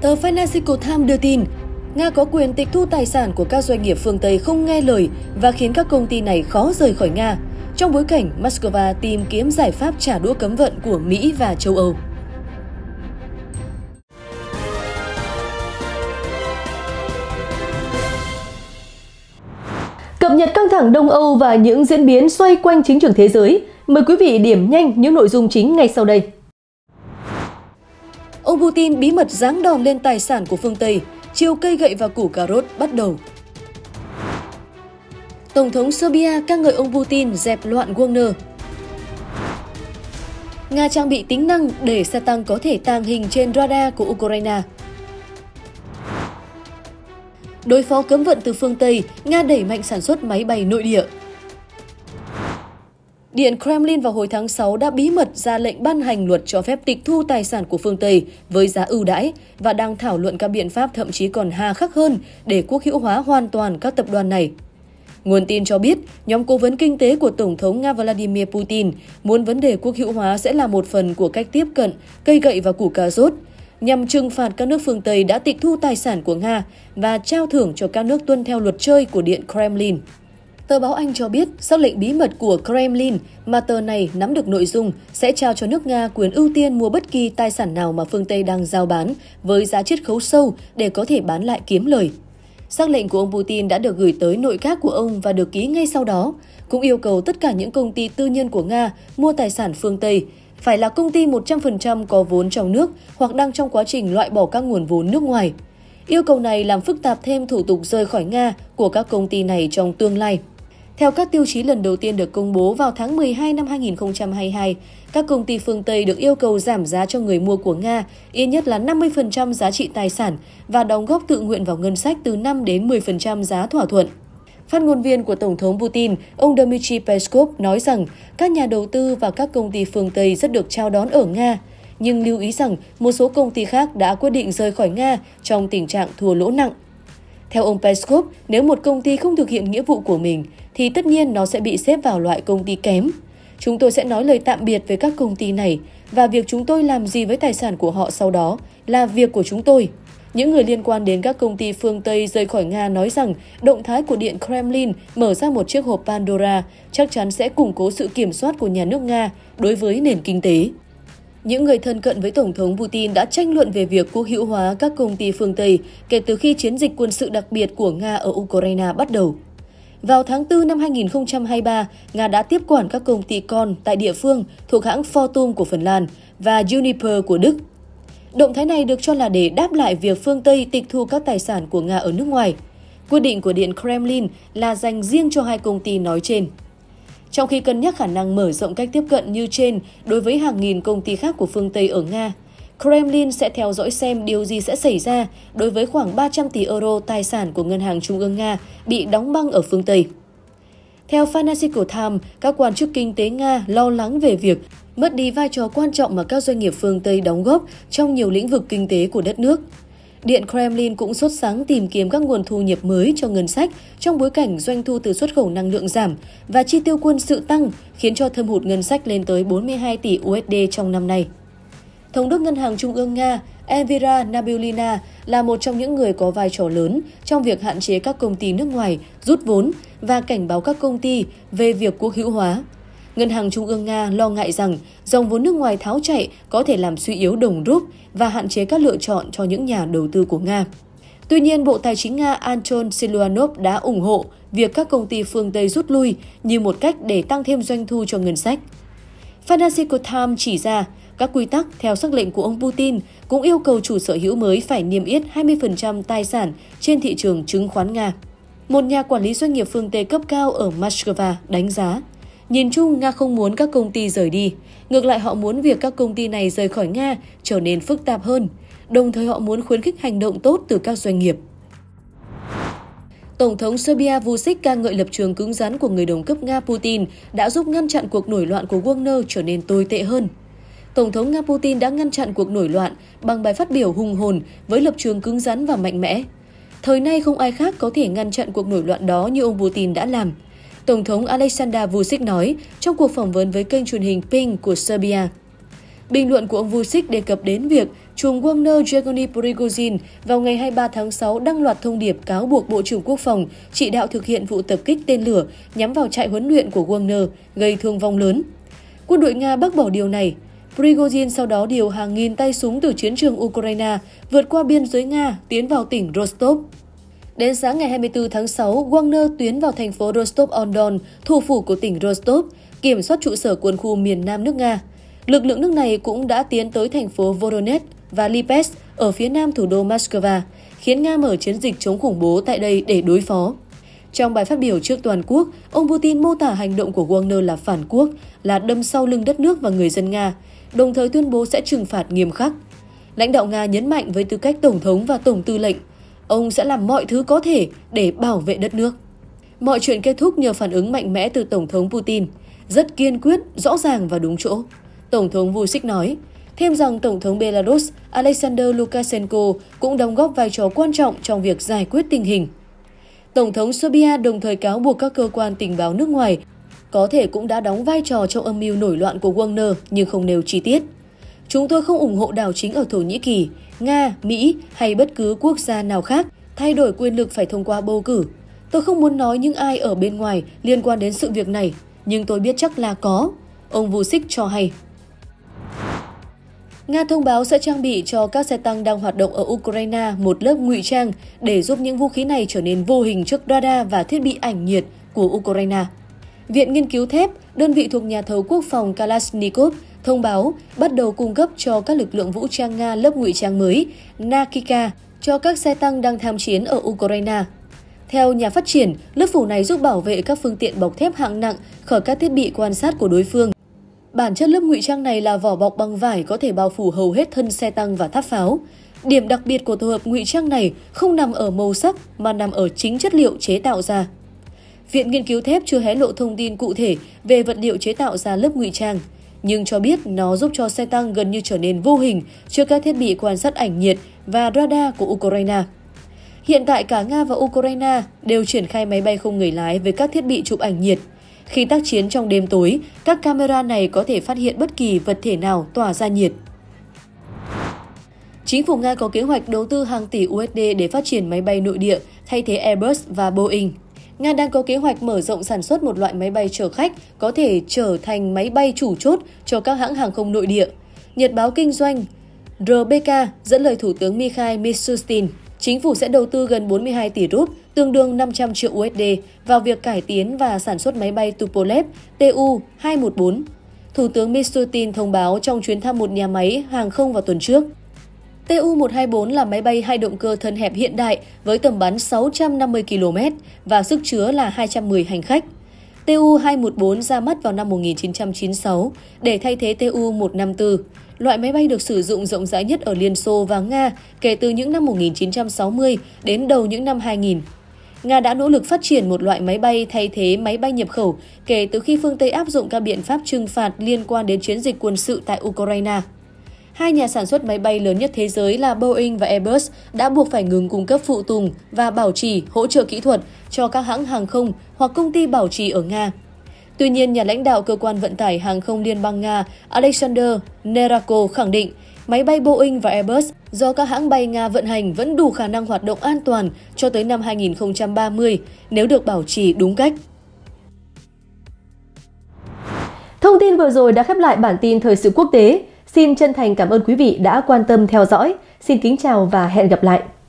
Tờ Financial Times đưa tin, Nga có quyền tịch thu tài sản của các doanh nghiệp phương Tây không nghe lời và khiến các công ty này khó rời khỏi Nga, trong bối cảnh Moscow tìm kiếm giải pháp trả đũa cấm vận của Mỹ và châu Âu. Cập nhật căng thẳng Đông Âu và những diễn biến xoay quanh chính trường thế giới, mời quý vị điểm nhanh những nội dung chính ngay sau đây. Ông Putin bí mật giáng đòn lên tài sản của phương Tây, chiêu cây gậy và củ cà rốt bắt đầu. Tổng thống Serbia ca ngợi ông Putin dẹp loạn Wagner. Nga trang bị tính năng để xe tăng có thể tàng hình trên radar của Ukraine. Đối phó cấm vận từ phương Tây, Nga đẩy mạnh sản xuất máy bay nội địa. Điện Kremlin vào hồi tháng 6 đã bí mật ra lệnh ban hành luật cho phép tịch thu tài sản của phương Tây với giá ưu đãi và đang thảo luận các biện pháp thậm chí còn hà khắc hơn để quốc hữu hóa hoàn toàn các tập đoàn này. Nguồn tin cho biết, nhóm cố vấn kinh tế của Tổng thống Nga Vladimir Putin muốn vấn đề quốc hữu hóa sẽ là một phần của cách tiếp cận, cây gậy và củ cà rốt, nhằm trừng phạt các nước phương Tây đã tịch thu tài sản của Nga và trao thưởng cho các nước tuân theo luật chơi của Điện Kremlin. Tờ báo Anh cho biết xác lệnh bí mật của Kremlin mà tờ này nắm được nội dung sẽ trao cho nước Nga quyền ưu tiên mua bất kỳ tài sản nào mà phương Tây đang giao bán với giá chiết khấu sâu để có thể bán lại kiếm lời. Xác lệnh của ông Putin đã được gửi tới nội các của ông và được ký ngay sau đó, cũng yêu cầu tất cả những công ty tư nhân của Nga mua tài sản phương Tây phải là công ty 100% có vốn trong nước hoặc đang trong quá trình loại bỏ các nguồn vốn nước ngoài. Yêu cầu này làm phức tạp thêm thủ tục rời khỏi Nga của các công ty này trong tương lai. Theo các tiêu chí lần đầu tiên được công bố vào tháng 12 năm 2022, các công ty phương Tây được yêu cầu giảm giá cho người mua của Nga ít nhất là 50% giá trị tài sản và đóng góp tự nguyện vào ngân sách từ 5 đến 10% giá thỏa thuận. Phát ngôn viên của Tổng thống Putin, ông Dmitry Peskov nói rằng các nhà đầu tư và các công ty phương Tây rất được chào đón ở Nga, nhưng lưu ý rằng một số công ty khác đã quyết định rời khỏi Nga trong tình trạng thua lỗ nặng. Theo ông Peskov, nếu một công ty không thực hiện nghĩa vụ của mình, thì tất nhiên nó sẽ bị xếp vào loại công ty kém. Chúng tôi sẽ nói lời tạm biệt với các công ty này và việc chúng tôi làm gì với tài sản của họ sau đó là việc của chúng tôi. Những người liên quan đến các công ty phương Tây rời khỏi Nga nói rằng động thái của Điện Kremlin mở ra một chiếc hộp Pandora chắc chắn sẽ củng cố sự kiểm soát của nhà nước Nga đối với nền kinh tế. Những người thân cận với Tổng thống Putin đã tranh luận về việc quốc hữu hóa các công ty phương Tây kể từ khi chiến dịch quân sự đặc biệt của Nga ở Ukraine bắt đầu. Vào tháng 4 năm 2023, Nga đã tiếp quản các công ty con tại địa phương thuộc hãng Fortum của Phần Lan và Uniper của Đức. Động thái này được cho là để đáp lại việc phương Tây tịch thu các tài sản của Nga ở nước ngoài. Quyết định của Điện Kremlin là dành riêng cho hai công ty nói trên. Trong khi cân nhắc khả năng mở rộng cách tiếp cận như trên đối với hàng nghìn công ty khác của phương Tây ở Nga, Kremlin sẽ theo dõi xem điều gì sẽ xảy ra đối với khoảng 300 tỷ euro tài sản của Ngân hàng Trung ương Nga bị đóng băng ở phương Tây. Theo Financial Times, các quan chức kinh tế Nga lo lắng về việc mất đi vai trò quan trọng mà các doanh nghiệp phương Tây đóng góp trong nhiều lĩnh vực kinh tế của đất nước. Điện Kremlin cũng sốt sáng tìm kiếm các nguồn thu nhập mới cho ngân sách trong bối cảnh doanh thu từ xuất khẩu năng lượng giảm và chi tiêu quân sự tăng, khiến cho thâm hụt ngân sách lên tới 42 tỷ USD trong năm nay. Thống đốc Ngân hàng Trung ương Nga Elvira Nabiulina là một trong những người có vai trò lớn trong việc hạn chế các công ty nước ngoài rút vốn và cảnh báo các công ty về việc quốc hữu hóa. Ngân hàng Trung ương Nga lo ngại rằng dòng vốn nước ngoài tháo chạy có thể làm suy yếu đồng rúp và hạn chế các lựa chọn cho những nhà đầu tư của Nga. Tuy nhiên, Bộ Tài chính Nga Anton Siluanov đã ủng hộ việc các công ty phương Tây rút lui như một cách để tăng thêm doanh thu cho ngân sách. Financial Times chỉ ra, các quy tắc theo sắc lệnh của ông Putin cũng yêu cầu chủ sở hữu mới phải niêm yết 20% tài sản trên thị trường chứng khoán Nga. Một nhà quản lý doanh nghiệp phương Tây cấp cao ở Moscow đánh giá, nhìn chung Nga không muốn các công ty rời đi, ngược lại họ muốn việc các công ty này rời khỏi Nga trở nên phức tạp hơn, đồng thời họ muốn khuyến khích hành động tốt từ các doanh nghiệp. Tổng thống Serbia Vučić ca ngợi lập trường cứng rắn của người đồng cấp Nga Putin đã giúp ngăn chặn cuộc nổi loạn của Wagner trở nên tồi tệ hơn. Tổng thống Nga Putin đã ngăn chặn cuộc nổi loạn bằng bài phát biểu hùng hồn với lập trường cứng rắn và mạnh mẽ. Thời nay không ai khác có thể ngăn chặn cuộc nổi loạn đó như ông Putin đã làm. Tổng thống Alexander Vucic nói trong cuộc phỏng vấn với kênh truyền hình Ping của Serbia. Bình luận của ông Vucic đề cập đến việc chùm Wagner Yevgeny Prigozhin vào ngày 23 tháng 6 đăng loạt thông điệp cáo buộc Bộ trưởng Quốc phòng chỉ đạo thực hiện vụ tập kích tên lửa nhắm vào trại huấn luyện của Wagner, gây thương vong lớn. Quân đội Nga bác bỏ điều này, Prigozhin sau đó điều hàng nghìn tay súng từ chiến trường Ukraine vượt qua biên giới Nga tiến vào tỉnh Rostov. Đến sáng ngày 24 tháng 6, Wagner tiến vào thành phố Rostov-on-Don, thủ phủ của tỉnh Rostov, kiểm soát trụ sở quân khu miền nam nước Nga. Lực lượng nước này cũng đã tiến tới thành phố Voronezh và Lipetsk ở phía nam thủ đô Moscow, khiến Nga mở chiến dịch chống khủng bố tại đây để đối phó. Trong bài phát biểu trước toàn quốc, ông Putin mô tả hành động của Wagner là phản quốc, là đâm sau lưng đất nước và người dân Nga, đồng thời tuyên bố sẽ trừng phạt nghiêm khắc. Lãnh đạo Nga nhấn mạnh với tư cách Tổng thống và Tổng tư lệnh, ông sẽ làm mọi thứ có thể để bảo vệ đất nước. Mọi chuyện kết thúc nhờ phản ứng mạnh mẽ từ Tổng thống Putin, rất kiên quyết, rõ ràng và đúng chỗ. Tổng thống Vucic nói, thêm rằng Tổng thống Belarus Alexander Lukashenko cũng đóng góp vai trò quan trọng trong việc giải quyết tình hình. Tổng thống Serbia đồng thời cáo buộc các cơ quan tình báo nước ngoài có thể cũng đã đóng vai trò trong âm mưu nổi loạn của Wagner nhưng không nêu chi tiết. Chúng tôi không ủng hộ đảo chính ở Thổ Nhĩ Kỳ, Nga, Mỹ hay bất cứ quốc gia nào khác thay đổi quyền lực phải thông qua bầu cử. Tôi không muốn nói những ai ở bên ngoài liên quan đến sự việc này, nhưng tôi biết chắc là có, ông Vucic cho hay. Nga thông báo sẽ trang bị cho các xe tăng đang hoạt động ở Ukraine một lớp ngụy trang để giúp những vũ khí này trở nên vô hình trước radar và thiết bị ảnh nhiệt của Ukraine. Viện Nghiên cứu Thép, đơn vị thuộc nhà thầu quốc phòng Kalashnikov, thông báo bắt đầu cung cấp cho các lực lượng vũ trang Nga lớp ngụy trang mới Nakika cho các xe tăng đang tham chiến ở Ukraine. Theo nhà phát triển, lớp phủ này giúp bảo vệ các phương tiện bọc thép hạng nặng khỏi các thiết bị quan sát của đối phương. Bản chất lớp ngụy trang này là vỏ bọc bằng vải có thể bao phủ hầu hết thân xe tăng và tháp pháo. Điểm đặc biệt của tổ hợp ngụy trang này không nằm ở màu sắc mà nằm ở chính chất liệu chế tạo ra. Viện nghiên cứu thép chưa hé lộ thông tin cụ thể về vật liệu chế tạo ra lớp ngụy trang, nhưng cho biết nó giúp cho xe tăng gần như trở nên vô hình trước các thiết bị quan sát ảnh nhiệt và radar của Ukraine. Hiện tại cả Nga và Ukraine đều triển khai máy bay không người lái với các thiết bị chụp ảnh nhiệt – khi tác chiến trong đêm tối, các camera này có thể phát hiện bất kỳ vật thể nào tỏa ra nhiệt. Chính phủ Nga có kế hoạch đầu tư hàng tỷ USD để phát triển máy bay nội địa thay thế Airbus và Boeing. Nga đang có kế hoạch mở rộng sản xuất một loại máy bay chở khách có thể trở thành máy bay chủ chốt cho các hãng hàng không nội địa. Nhật báo kinh doanh RBK dẫn lời Thủ tướng Mikhail Mishustin chính phủ sẽ đầu tư gần 42 tỷ rúp, tương đương 500 triệu USD, vào việc cải tiến và sản xuất máy bay Tupolev Tu-214. Thủ tướng Mishutin thông báo trong chuyến thăm một nhà máy hàng không vào tuần trước. Tu-124 là máy bay hai động cơ thân hẹp hiện đại với tầm bắn 650 km và sức chứa là 210 hành khách. Tu-214 ra mắt vào năm 1996 để thay thế Tu-154 loại máy bay được sử dụng rộng rãi nhất ở Liên Xô và Nga kể từ những năm 1960 đến đầu những năm 2000. Nga đã nỗ lực phát triển một loại máy bay thay thế máy bay nhập khẩu kể từ khi phương Tây áp dụng các biện pháp trừng phạt liên quan đến chiến dịch quân sự tại Ukraine. Hai nhà sản xuất máy bay lớn nhất thế giới là Boeing và Airbus đã buộc phải ngừng cung cấp phụ tùng và bảo trì hỗ trợ kỹ thuật cho các hãng hàng không hoặc công ty bảo trì ở Nga Tuy nhiên, nhà lãnh đạo cơ quan vận tải hàng không Liên bang Nga Alexander Nerako khẳng định máy bay Boeing và Airbus do các hãng bay Nga vận hành vẫn đủ khả năng hoạt động an toàn cho tới năm 2030 nếu được bảo trì đúng cách. Thông tin vừa rồi đã khép lại bản tin thời sự quốc tế. Xin chân thành cảm ơn quý vị đã quan tâm theo dõi. Xin kính chào và hẹn gặp lại.